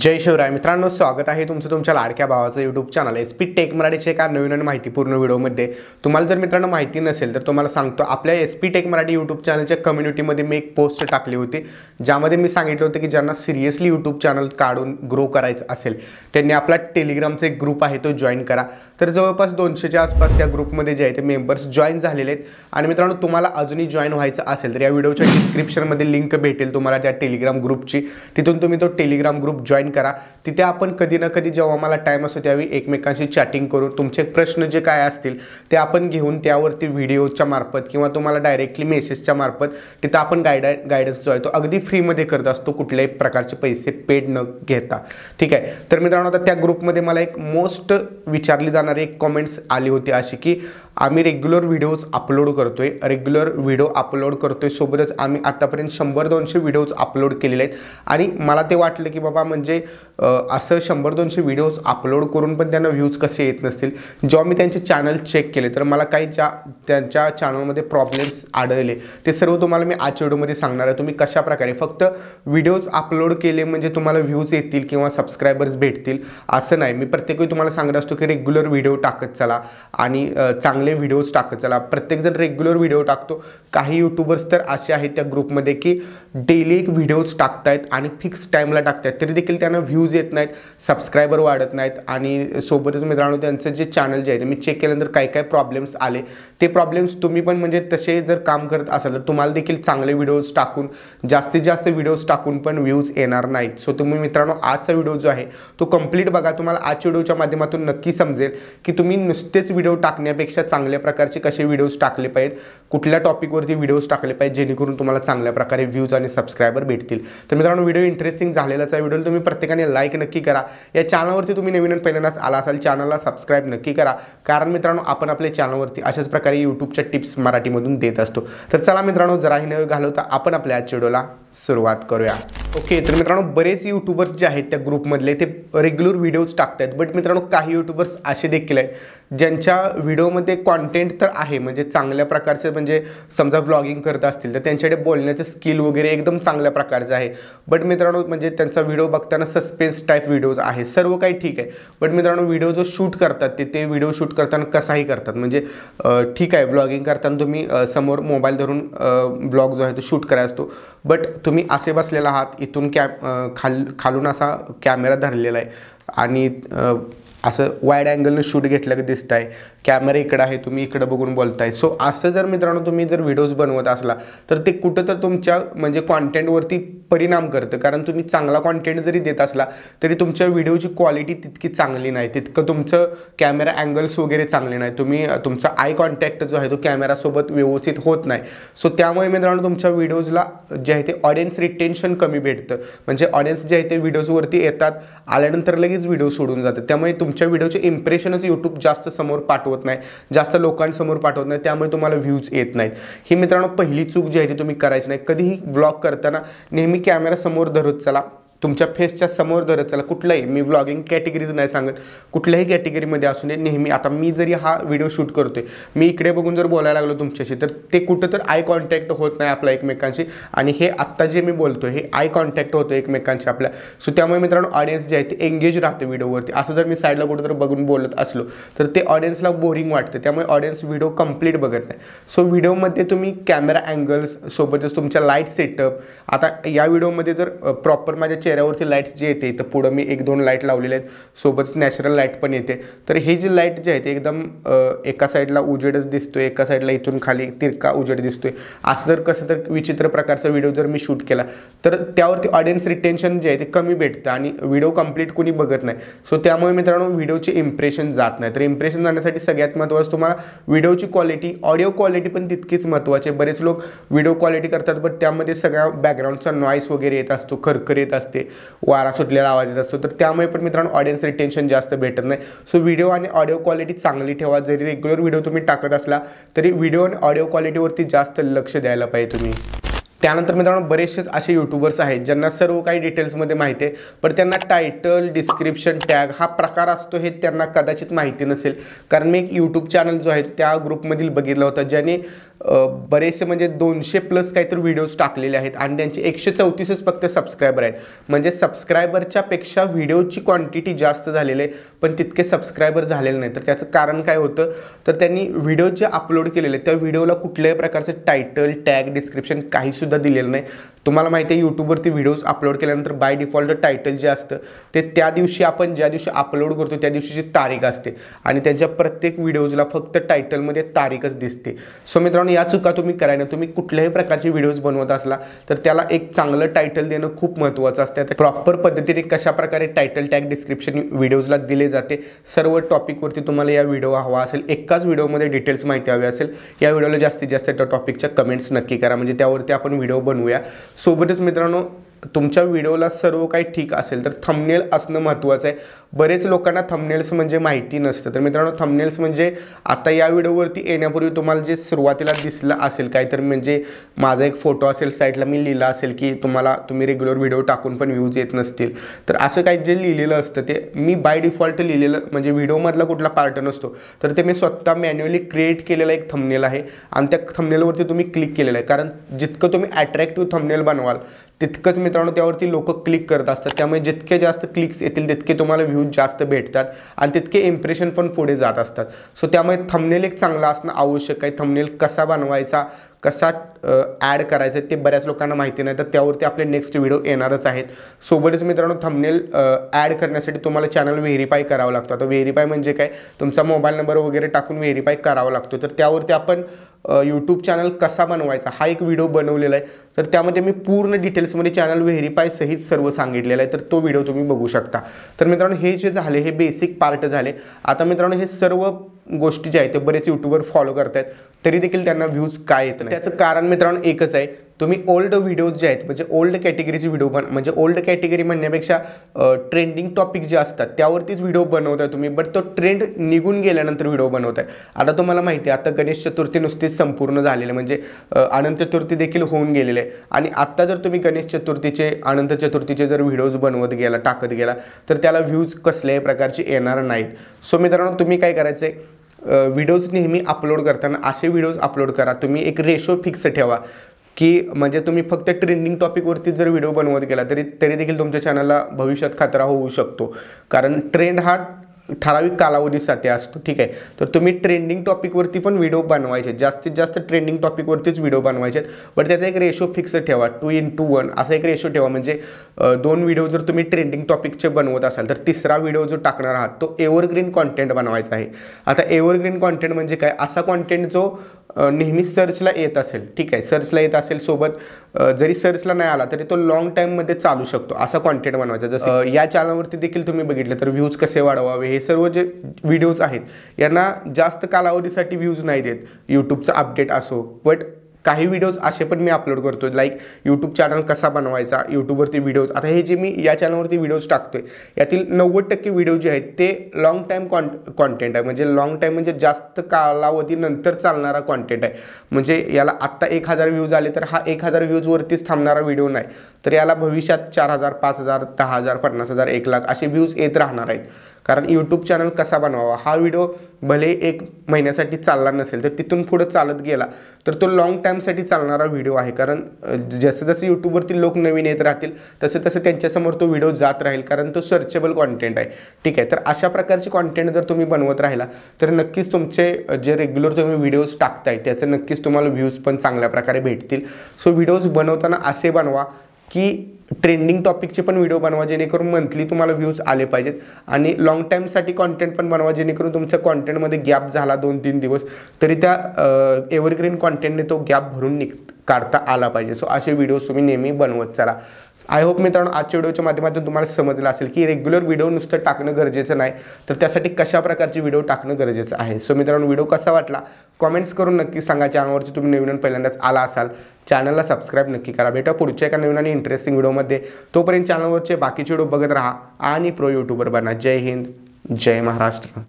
जय शिवराय मित्रांनो स्वागत आहे तुमचं तुमच्या लाडक्या भावाचं YouTube channel S P tech मराठीचे एका नवीन आणि माहितीपूर्ण व्हिडिओमध्ये तुम्हाला जर मित्रांनो माहिती नसेल तर तुम्हाला सांगतो आपल्या S P tech Marathi YouTube चॅनलच्या कम्युनिटीमध्ये मी एक पोस्ट टाकली होती ज्यामध्ये मी सांगितलं होतं की ज्यांना सिरियसली यूट्यूब चॅनल काढून ग्रो करायचं असेल त्यांनी आपला टेलिग्रामचा एक ग्रुप आहे तो जॉईन करा तर जवळपास दोनशेच्या आसपास त्या ग्रुपमध्ये जे आहे ते मेंबर्स जॉईन झालेले आहेत आणि मित्रांनो तुम्हाला अजूनही जॉईन व्हायचं असेल तर या व्हिडिओच्या डिस्क्रिप्शनमध्ये लिंक भेटेल तुम्हाला त्या टेलिग्राम ग्रुपची तिथून तुम्ही तो टेलिग्राम ग्रुप जॉईन जॉईन करा तिथे आपण कधी ना कधी जेव्हा मला टाईम असतो त्यावेळी एकमेकांशी चॅटिंग करून तुमचे प्रश्न जे काय असतील ते आपण घेऊन त्यावरती व्हिडिओच्या मार्फत किंवा तुम्हाला डायरेक्टली मेसेजच्या मार्फत तिथं आपण गायड गायडन्स जो आहे तो अगदी फ्रीमध्ये करत असतो कुठल्याही प्रकारचे पैसे पेड न घेता ठीक आहे तर मित्रांनो आता त्या ग्रुपमध्ये मला एक मोस्ट विचारली जाणारी एक कॉमेंट्स आली होती अशी की आम्ही रेग्युलर व्हिडिओज अपलोड करतोय रेग्युलर व्हिडिओ अपलोड करतोय सोबतच आम्ही आतापर्यंत शंभर दोनशे व्हिडिओज अपलोड केलेले आहेत आणि मला ते वाटलं की बाबा म्हणजे म्हणजे असं शंभर दोनशे व्हिडिओज अपलोड करून पण त्यांना व्ह्यूज कसे येत नसतील जेव्हा मी त्यांचे चॅनल चेक केले तर मला काही ज्या त्यांच्या चॅनलमध्ये प्रॉब्लेम्स आढळले ते सर्व तुम्हाला मी आजच्या व्हिडिओमध्ये सांगणार आहे तुम्ही कशाप्रकारे फक्त व्हिडिओज अपलोड केले म्हणजे तुम्हाला व्ह्यूज येतील किंवा सबस्क्रायबर्स भेटतील असं नाही मी प्रत्येक वेळी तुम्हाला सांगत असतो की रेग्युलर व्हिडिओ टाकत चला आणि चांगले व्हिडिओज टाकत चला प्रत्येकजण रेग्युलर व्हिडिओ टाकतो काही यूट्यूबर्स तर असे आहेत त्या ग्रुपमध्ये की डेली एक व्हिडिओज टाकतायत आणि फिक्स टाईमला टाकतायत तरी देखील देखील त्यांना व्ह्यूज येत नाहीत सबस्क्रायबर वाढत नाहीत आणि सोबतच मित्रांनो त्यांचं जे चॅनल जे आहे ते मी चेक केल्यानंतर काय काय प्रॉब्लेम्स आले ते प्रॉब्लेम्स तुम्ही पण म्हणजे तसे जर काम करत असाल तर तुम्हाला देखील चांगले व्हिडिओज टाकून जास्तीत जास्त व्हिडिओज टाकून पण व्ह्यूज येणार नाहीत सो तुम्ही मित्रांनो आजचा व्हिडिओ जो आहे तो कंप्लीट बघा तुम्हाला आजच्या व्हिडिओच्या माध्यमातून नक्की समजेल की तुम्ही नुसतेच व्हिडिओ टाकण्यापेक्षा चांगल्या प्रकारचे कसे व्हिडिओज टाकले पाहिजेत कुठल्या टॉपिकवरती व्हिडिओज टाकले पाहिजेत जेणेकरून तुम्हाला चांगल्या प्रकारे व्ह्यूज आणि सबस्क्रायबर भेटतील तर मित्रांनो व्हिडिओ इंटरेस्टिंग झालेला व्हिडिओ तुम्ही तुम्ही प्रत्येकाने लाईक नक्की करा या चॅनलवरती तुम्ही नवीन पहिल्यांदाच आला असाल चॅनलला सबस्क्राईब नक्की करा कारण मित्रांनो आपण आपल्या चॅनलवरती अशाच प्रकारे यूट्यूबच्या टिप्स मराठीमधून देत असतो तर चला मित्रांनो जराही न घालवता आपण आपल्या डोला सुरुवात करूया ओके तर मित्रांनो बरेच यूट्यूबर्स जे आहेत त्या ग्रुपमधले ते रेग्युलर व्हिडिओज टाकत आहेत बट मित्रांनो काही यूट्यूबर्स असे देखील आहेत ज्यांच्या व्हिडिओमध्ये कॉन्टेंट तर आहे म्हणजे चांगल्या प्रकारचे म्हणजे समजा व्लॉगिंग करत असतील तर त्यांच्याकडे बोलण्याचे स्किल वगैरे एकदम चांगल्या प्रकारचे आहे बट मित्रांनो म्हणजे त्यांचा व्हिडिओ बघताना सस्पेन्स टाईप व्हिडिओज आहे सर्व काही ठीक आहे बट मित्रांनो व्हिडिओ जो शूट करतात ते ते व्हिडिओ शूट करताना कसाही करतात म्हणजे ठीक आहे व्लॉगिंग करताना तुम्ही समोर मोबाईल धरून ब्लॉग जो आहे तो शूट करायचा असतो बट तुम्ही असे बसलेला आहात इथून कॅम खाल खालून असा कॅमेरा धरलेला आहे आणि असं वाईड अँगलनं शूट घेतलं दिसत आहे कॅमेरा इकडं आहे तुम्ही इकडं बघून बोलताय सो असं जर मित्रांनो तुम्ही जर व्हिडिओज बनवत असला तर ते कुठं तर तुमच्या म्हणजे कॉन्टेंटवरती परिणाम करतं कारण तुम्ही चांगला कॉन्टेंट जरी देत असला तरी तुमच्या व्हिडिओची क्वालिटी तितकी चांगली नाही तितकं तुमचं कॅमेरा अँगल्स वगैरे चांगले नाही तुम्ही तुमचा आय कॉन्टॅक्ट जो आहे तो कॅमेरासोबत व्यवस्थित होत नाही सो त्यामुळे मित्रांनो तुमच्या व्हिडिओजला जे आहे ते ऑडियन्स रिटेन्शन कमी भेटतं म्हणजे ऑडियन्स जे आहे ते व्हिडिओजवरती येतात आल्यानंतर लगेच व्हिडिओ सोडून जातात त्यामुळे तुम तुमच्या व्हिडिओचे इम्प्रेशनच यूट्यूब जास्त समोर पाठवत नाही जास्त लोकांसमोर पाठवत नाही त्यामुळे तुम्हाला व्ह्यूज येत नाहीत ही मित्रांनो पहिली चूक जी आहे ती तुम्ही करायची नाही कधीही ब्लॉग करताना नेहमी कॅमेरासमोर धरत चला तुमच्या फेसच्या समोर धरत चला कुठलाही मी व्लॉगिंग कॅटेगरीज नाही सांगत कुठल्याही कॅटेगरीमध्ये असू नये नेहमी आता मी जरी हा व्हिडिओ शूट करतो आहे मी इकडे बघून जर बोलायला लागलो तुमच्याशी तर ते कुठं तर आय कॉन्टॅक्ट होत नाही आपल्या एकमेकांशी आणि हे आत्ता जे मी बोलतो हे आय कॉन्टॅक्ट होतो एकमेकांशी आपल्या सो त्यामुळे मित्रांनो ऑडियन्स जे आहे ते एंगेज राहते व्हिडिओवरती असं जर मी साईडला कुठं तर बघून बोलत असलो तर ते ऑडियन्सला बोरिंग वाटतं त्यामुळे ऑडियन्स व्हिडिओ कंप्लीट बघत नाही सो व्हिडिओमध्ये तुम्ही कॅमेरा अँगल्स सोबतच तुमच्या लाईट सेटअप आता या व्हिडिओमध्ये जर प्रॉपर माझ्या चेहऱ्यावरती लाईट्स जे येते इथं पुढं मी एक दोन लाईट लावलेले आहेत सोबतच नॅचरल लाईट पण येते तर हे जी लाईट जे आहे ते एकदम एका साईडला उजेडच दिसतो एका साईडला इथून खाली तिरका उजेड दिसतोय असं जर कसं तर विचित्र प्रकारचा व्हिडिओ जर मी शूट केला तर त्यावरती ऑडियन्स रिटेन्शन जे आहे ते कमी भेटतं आणि व्हिडिओ कंप्लीट कोणी बघत नाही सो त्यामुळे मित्रांनो व्हिडिओचे इम्प्रेशन जात नाही तर इम्प्रेशन जाण्यासाठी सगळ्यात महत्त्वाचं तुम्हाला व्हिडिओची क्वालिटी ऑडिओ क्वालिटी पण तितकीच महत्त्वाची आहे बरेच लोक व्हिडिओ क्वालिटी करतात बट त्यामध्ये सगळ्या बॅकग्राऊंडचा नॉईस वगैरे येत असतो खरखर येत असते वारा सुटलेला आवाज असतो तर त्यामुळे पण मित्रांनो ऑडियन्स रिटेन्शन जास्त भेटत नाही सो व्हिडिओ आणि ऑडिओ क्वालिटी चांगली ठेवा जरी रेग्युलर व्हिडिओ तुम्ही टाकत असला तरी व्हिडिओ आणि ऑडिओ क्वालिटीवरती जास्त लक्ष द्यायला पाहिजे तुम्ही त्यानंतर मित्रांनो बरेचसेच असे यूट्यूबर्स आहेत ज्यांना सर्व काही डिटेल्समध्ये माहिती आहे पण त्यांना टायटल डिस्क्रिप्शन टॅग हा प्रकार असतो हे त्यांना कदाचित माहिती नसेल कारण मी एक यूट्यूब चॅनल जो आहे त्या ग्रुपमधील बघितला होता ज्याने बरेचसे म्हणजे दोनशे प्लस काहीतरी व्हिडिओज टाकलेले आहेत आणि त्यांचे एकशे चौतीसच फक्त सबस्क्रायबर आहेत म्हणजे सबस्क्रायबरच्या पेक्षा व्हिडिओची क्वांटिटी जास्त झालेली आहे पण तितके सबस्क्रायबर झालेले नाही तर त्याचं कारण काय होतं तर त्यांनी व्हिडिओ जे अपलोड केलेले त्या व्हिडिओला कुठल्याही प्रकारचं टायटल टॅग डिस्क्रिप्शन काहीसुद्धा दिलेलं नाही तुम्हाला माहिती आहे यूट्यूबवरती व्हिडिओज अपलोड केल्यानंतर बाय डिफॉल्ट टायटल जे असतं ते त्या दिवशी आपण ज्या दिवशी अपलोड करतो त्या दिवशीची तारीख असते आणि त्यांच्या प्रत्येक व्हिडिओजला फक्त टायटलमध्ये तारीखच दिसते सो मित्रांनो या चुका तुम्ही करायला तुम्ही कुठल्याही प्रकारचे व्हिडिओज बनवत असला तर त्याला एक चांगलं टायटल देणं खूप महत्त्वाचं असतं तर प्रॉपर पद्धतीने कशाप्रकारे टायटल टॅग डिस्क्रिप्शन व्हिडिओजला दिले जाते सर्व टॉपिकवरती तुम्हाला या व्हिडिओ हवा असेल एकाच व्हिडिओमध्ये डिटेल्स माहिती हवी असेल या व्हिडिओला जास्तीत जास्त त्या टॉपिकच्या कमेंट्स नक्की करा म्हणजे त्यावरती आपण व्हिडिओ बनवूया सोबतच मित्रांनो तुमच्या व्हिडिओला सर्व काही ठीक असेल तर थंबनेल असणं महत्त्वाचं आहे बरेच लोकांना थंबनेल्स म्हणजे माहिती नसतं तर मित्रांनो थंबनेल्स म्हणजे आता या व्हिडिओवरती येण्यापूर्वी तुम्हाला जे सुरुवातीला दिसलं असेल काहीतरी म्हणजे माझा एक फोटो असेल साईडला मी लिहिला असेल की तुम्हाला तुम्ही रेग्युलर व्हिडिओ टाकून पण व्ह्यूज येत नसतील तर असं काही जे लिहिलेलं असतं ते मी बाय डिफॉल्ट लिहिलेलं म्हणजे व्हिडिओमधला कुठला पार्ट नसतो तर ते मी स्वतः मॅन्युअली क्रिएट केलेला एक थंबनेल आहे आणि त्या थंबनेलवरती तुम्ही क्लिक केलेलं आहे कारण जितकं तुम्ही अट्रॅक्टिव्ह थंबनेल बनवाल तितकंच मित्रांनो त्यावरती लोक क्लिक करत असतात त्यामुळे जितके जास्त क्लिक्स येतील तितके तुम्हाला व्ह्यूज जास्त भेटतात आणि तितके इम्प्रेशन पण पुढे जात असतात सो त्यामुळे थमनेल एक चांगला असणं आवश्यक आहे थमनेल कसा बनवायचा कसा ॲड करायचं आहे ते बऱ्याच लोकांना माहिती नाही तर त्यावरती आपले नेक्स्ट व्हिडिओ येणारच आहेत सोबतच मित्रांनो थंबनेल ॲड करण्यासाठी तुम्हाला चॅनल व्हेरीफाय करावं लागतो आता व्हेरीफाय म्हणजे काय तुमचा मोबाईल नंबर वगैरे टाकून व्हेरीफाय करावा लागतो तर त्यावरती आपण यूट्यूब चॅनल कसा बनवायचा हा एक व्हिडिओ बनवलेला आहे तर त्यामध्ये मी पूर्ण डिटेल्समध्ये चॅनल व्हेरीफाय सहित सर्व सांगितलेलं आहे तर तो व्हिडिओ तुम्ही बघू शकता तर मित्रांनो हे जे झाले हे बेसिक पार्ट झाले आता मित्रांनो हे सर्व गोष्टी ज्या आहेत ते बरेच युट्यूबवर फॉलो करत आहेत तरी देखील त्यांना व्ह्यूज काय येत नाही त्याचं कारण मित्रांनो एकच आहे तुम्ही ओल्ड व्हिडिओज जे आहेत म्हणजे ओल्ड कॅटेगरीचे व्हिडिओ बन म्हणजे ओल्ड कॅटेगरी म्हणण्यापेक्षा ट्रेंडिंग टॉपिक जे असतात त्यावरतीच व्हिडिओ बनवताय तुम्ही बट तो ट्रेंड निघून गेल्यानंतर व्हिडिओ बनवताय आता तुम्हाला माहिती आहे आता गणेश चतुर्थी नुसतीच संपूर्ण झालेली म्हणजे अनंत चतुर्थी देखील होऊन गेलेले आहे आणि आत्ता जर तुम्ही गणेश चतुर्थीचे अनंत चतुर्थीचे जर व्हिडिओज बनवत गेला टाकत गेला तर त्याला व्ह्यूज कसल्याही प्रकारचे येणार नाहीत सो मित्रांनो तुम्ही काय करायचं आहे व्हिडिओज नेहमी अपलोड करताना असे व्हिडिओज अपलोड करा तुम्ही एक रेशो फिक्स ठेवा की म्हणजे तुम्ही फक्त ट्रेंडिंग टॉपिकवरती जर व्हिडिओ बनवत गेला तरी तरी देखील तुमच्या चॅनलला भविष्यात खतरा होऊ शकतो कारण ट्रेंड हा ठराविक कालावधीसाठी असतो ठीक आहे तर तुम्ही ट्रेंडिंग टॉपिकवरती पण व्हिडिओ बनवायचे जास्तीत जास्त ट्रेंडिंग टॉपिकवरतीच व्हिडिओ बनवायचे बट त्याचा एक रेशो फिक्स ठेवा टू इन टू वन असा एक रेशो ठेवा म्हणजे दोन व्हिडिओ जर तुम्ही ट्रेंडिंग टॉपिकचे बनवत असाल तर तिसरा व्हिडिओ जो टाकणार आहात तो एव्हरग्रीन कॉन्टेंट बनवायचा आहे आता एव्हरग्रीन कॉन्टेंट म्हणजे काय असा कॉन्टेंट जो नेहमी सर्चला येत असेल ठीक आहे सर्चला येत असेल सोबत जरी सर्चला नाही आला तरी तो लॉंग टाईममध्ये चालू शकतो असा कॉन्टेंट बनवायचा जसं या चॅनलवरती देखील तुम्ही बघितलं तर व्ह्यूज कसे वाढवावे हे सर्व जे व्हिडिओज आहेत यांना जास्त कालावधीसाठी व्ह्यूज नाही देत यूट्यूबचा अपडेट असो बट काही व्हिडिओज असे पण मी अपलोड करतो लाईक यूट्यूब चॅनल कसा बनवायचा यूट्यूबवरती व्हिडिओज आता हे जे मी या चॅनलवरती व्हिडिओज टाकतो आहे यातील नव्वद टक्के व्हिडिओ जे आहेत ते लाँग टाईम कॉन कॉन्टेंट आहे म्हणजे लाँग टाईम म्हणजे जास्त कालावधीनंतर चालणारा कॉन्टेंट आहे म्हणजे याला आत्ता एक हजार व्ह्यूज आले तर हा एक हजार व्ह्यूजवरतीच थांबणारा व्हिडिओ नाही तर याला भविष्यात चार हजार पाच हजार दहा हजार पन्नास हजार एक लाख असे व्ह्यूज येत राहणार आहेत कारण यूट्यूब चॅनल कसा बनवावा हा व्हिडिओ भले एक महिन्यासाठी चालला नसेल तर तिथून पुढं चालत गेला तर तो लाँग टाईमसाठी चालणारा व्हिडिओ आहे कारण जसं जसं यूट्यूबवरती लोक नवीन येत राहतील तसं तसं त्यांच्यासमोर तो व्हिडिओ जात राहील कारण तो सर्चेबल कॉन्टेंट आहे ठीक आहे तर अशा प्रकारचे कॉन्टेंट जर तुम्ही बनवत राहिला तर नक्कीच तुमचे जे रेग्युलर तुम्ही व्हिडिओज टाकताय त्याचं नक्कीच तुम्हाला व्ह्यूज पण चांगल्या प्रकारे भेटतील सो व्हिडिओज बनवताना असे बनवा की ट्रेंडिंग टॉपिकचे पण व्हिडिओ बनवा जेणेकरून मंथली तुम्हाला व्ह्यूज आले पाहिजेत आणि लाँग टाईमसाठी कॉन्टेंट पण बनवा जेणेकरून तुमच्या कॉन्टेंटमध्ये गॅप झाला दोन तीन दिवस तरी त्या एव्हरग्रीन कॉन्टेंटने तो गॅप भरून निघ काढता आला पाहिजे सो असे व्हिडिओज तुम्ही नेहमी बनवत चला आय होप मित्रांनो आजच्या व्हिडिओच्या माध्यमातून तुम्हाला समजलं असेल की रेग्युलर व्हिडिओ नुसतं टाकणं गरजेचं नाही तर त्यासाठी कशा प्रकारचे व्हिडिओ टाकणं गरजेचं आहे सो मित्रांनो व्हिडिओ कसा वाटला कॉमेंट्स करून नक्की सांगा चॅनलवरची तुम्ही नवीन पहिल्यांदाच आला असाल चॅनलला सबस्क्राईब नक्की करा बेटा पुढच्या एका नवीन आणि इंटरेस्टिंग व्हिडिओमध्ये तोपर्यंत चॅनलवरचे बाकीचे व्हिडिओ बघत राहा आणि प्रो युट्यूबर बना जय हिंद जय महाराष्ट्र